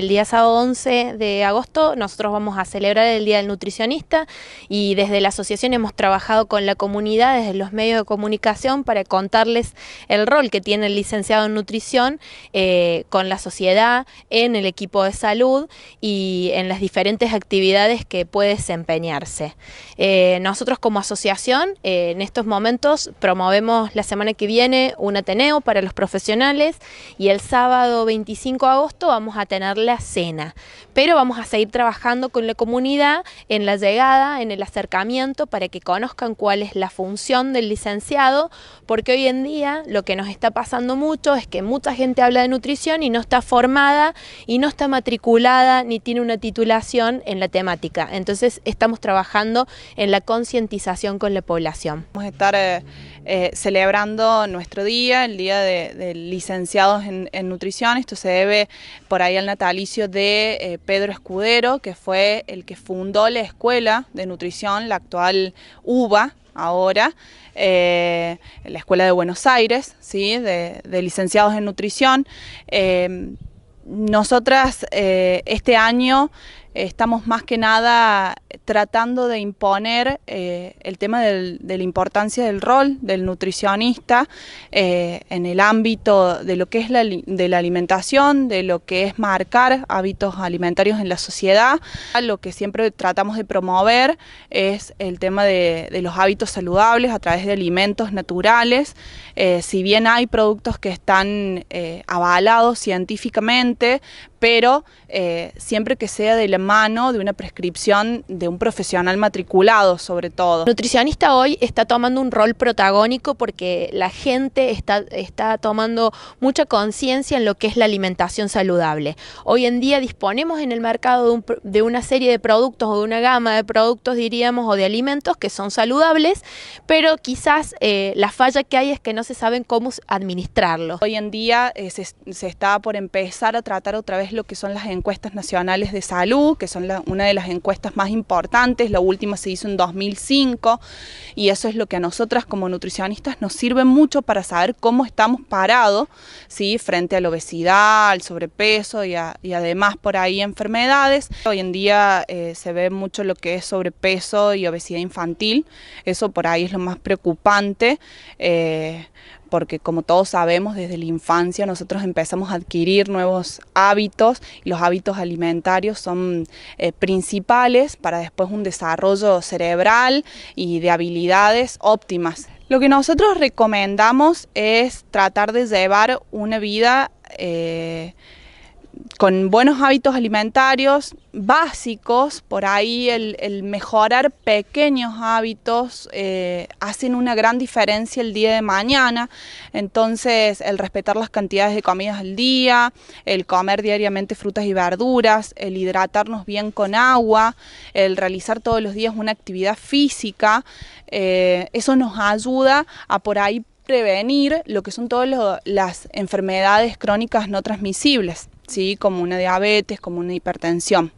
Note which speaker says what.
Speaker 1: El día sábado 11 de agosto nosotros vamos a celebrar el Día del Nutricionista y desde la asociación hemos trabajado con la comunidad, desde los medios de comunicación para contarles el rol que tiene el licenciado en nutrición eh, con la sociedad, en el equipo de salud y en las diferentes actividades que puede desempeñarse. Eh, nosotros como asociación eh, en estos momentos promovemos la semana que viene un Ateneo para los profesionales y el sábado 25 de agosto vamos a tener la cena. Pero vamos a seguir trabajando con la comunidad en la llegada, en el acercamiento, para que conozcan cuál es la función del licenciado, porque hoy en día lo que nos está pasando mucho es que mucha gente habla de nutrición y no está formada y no está matriculada ni tiene una titulación en la temática. Entonces estamos trabajando en la concientización con la población. Vamos a estar eh, eh, celebrando nuestro
Speaker 2: día, el día de, licenciados en, nutrición. Esto se debe por ahí al Natalia de eh, Pedro Escudero, que fue el que fundó la escuela de nutrición, la actual UBA, ahora, eh, la Escuela de Buenos Aires, ¿sí? de, licenciados en nutrición. Eh, nosotras este año estamos más que nada tratando de imponer eh, el tema de la importancia del rol del nutricionista eh, en el ámbito de lo que es la, de la alimentación, de lo que es marcar hábitos alimentarios en la sociedad. Lo que siempre tratamos de promover es el tema de, los hábitos saludables a través de alimentos naturales. Eh, si bien hay productos que están avalados científicamente, pero eh, siempre que sea de la mano de una prescripción de un profesional matriculado sobre todo.
Speaker 1: nutricionista hoy está tomando un rol protagónico porque la gente está, tomando mucha conciencia en lo que es la alimentación saludable. Hoy en día disponemos en el mercado de, una serie de productos o de una gama de productos, diríamos, o de alimentos que son saludables, pero quizás eh, la falla que hay es que no se saben cómo administrarlos. Hoy en día eh, se está por empezar a tratar otra vez lo que son las
Speaker 2: encuestas nacionales de salud, que son una de las encuestas más importantes, la última se hizo en 2005 y eso es lo que a nosotras como nutricionistas nos sirve mucho para saber cómo estamos parados ¿sí? frente a la obesidad, al sobrepeso y, además por ahí enfermedades. Hoy en día eh, se ve mucho lo que es sobrepeso y obesidad infantil, eso por ahí es lo más preocupante. Eh, porque como todos sabemos, desde la infancia nosotros empezamos a adquirir nuevos hábitos y los hábitos alimentarios son eh, principales para después un desarrollo cerebral y de habilidades óptimas. Lo que nosotros recomendamos es tratar de llevar una vida... Eh, con buenos hábitos alimentarios básicos, por ahí el, mejorar pequeños hábitos eh, hacen una gran diferencia el día de mañana. Entonces, el respetar las cantidades de comidas al día, el comer diariamente frutas y verduras, el hidratarnos bien con agua, el realizar todos los días una actividad física, eh, eso nos ayuda a por ahí prevenir lo que son todas las enfermedades crónicas no transmisibles. ¿sí? como una diabetes, como una hipertensión.